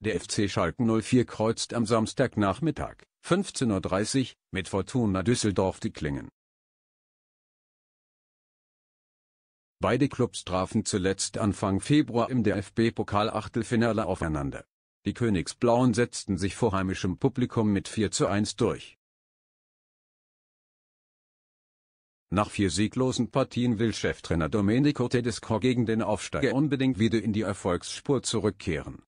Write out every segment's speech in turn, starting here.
Der FC Schalke 04 kreuzt am Samstagnachmittag, 15.30 Uhr, mit Fortuna Düsseldorf die Klingen. Beide Clubs trafen zuletzt Anfang Februar im DFB-Pokal-Achtelfinale aufeinander. Die Königsblauen setzten sich vor heimischem Publikum mit 4 zu 1 durch. Nach vier sieglosen Partien will Cheftrainer Domenico Tedesco gegen den Aufsteiger unbedingt wieder in die Erfolgsspur zurückkehren.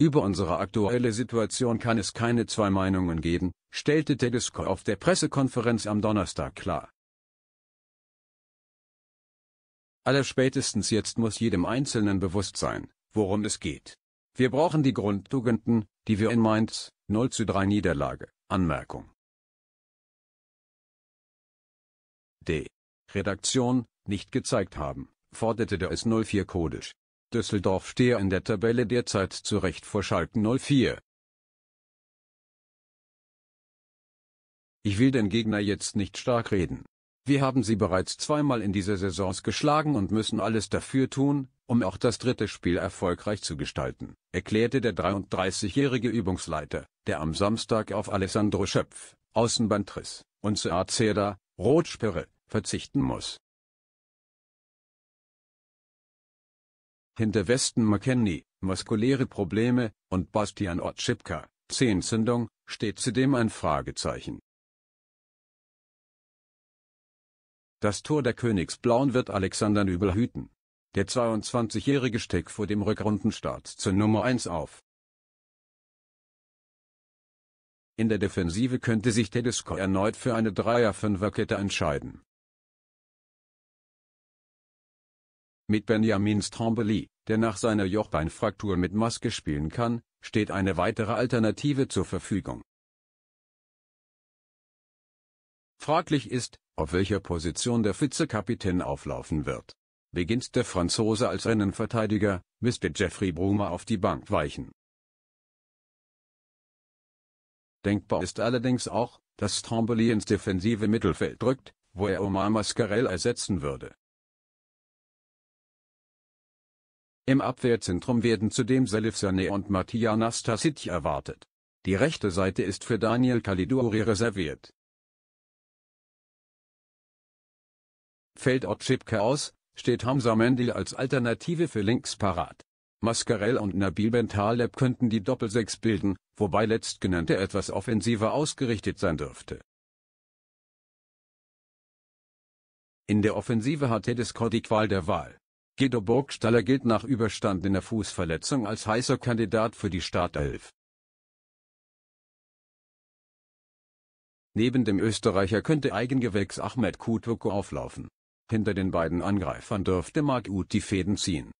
Über unsere aktuelle Situation kann es keine zwei Meinungen geben, stellte Tedesco auf der Pressekonferenz am Donnerstag klar. Allerspätestens jetzt muss jedem Einzelnen bewusst sein, worum es geht. Wir brauchen die Grundtugenden, die wir in Mainz, 0 zu 3 Niederlage, Anmerkung. D. Redaktion, nicht gezeigt haben, forderte der S04 kodisch. Düsseldorf stehe in der Tabelle derzeit zurecht vor Schalke 04. Ich will den Gegner jetzt nicht stark reden. Wir haben sie bereits zweimal in dieser Saison geschlagen und müssen alles dafür tun, um auch das dritte Spiel erfolgreich zu gestalten, erklärte der 33-jährige Übungsleiter, der am Samstag auf Alessandro Schöpf, Außenbandriss, und Sead Serda, Rotsperre, verzichten muss. hinter Weston McKenney, muskuläre Probleme, und Bastian Otschipka, Zehnzündung, steht zudem ein Fragezeichen. Das Tor der Königsblauen wird Alexander Nübel hüten. Der 22-Jährige steckt vor dem Rückrundenstart zur Nummer 1 auf. In der Defensive könnte sich Tedesco erneut für eine Dreier-Fünfer-Kette entscheiden. Mit Benjamin Stromboli, der nach seiner Jochbeinfraktur mit Maske spielen kann, steht eine weitere Alternative zur Verfügung. Fraglich ist, auf welcher Position der Vizekapitän auflaufen wird. Beginnt der Franzose als Rennenverteidiger, müsste Jeffrey Brumer auf die Bank weichen. Denkbar ist allerdings auch, dass Stromboli ins defensive Mittelfeld drückt, wo er Omar Mascarell ersetzen würde. Im Abwehrzentrum werden zudem Selif Sané und Matija Nastasic erwartet. Die rechte Seite ist für Daniel Caligiuri reserviert. Fällt Otschipke aus, steht Hamza Mendil als Alternative für links parat. Mascarell und Nabil Bentaleb könnten die Doppelsechs bilden, wobei letztgenannte etwas offensiver ausgerichtet sein dürfte. In der Offensive hat Tedesco die Qual der Wahl. Guido Burgstaller gilt nach überstandener Fußverletzung als heißer Kandidat für die Startelf. Neben dem Österreicher könnte Eigengewächs Ahmed Kutuko auflaufen. Hinter den beiden Angreifern dürfte Mark Uth die Fäden ziehen.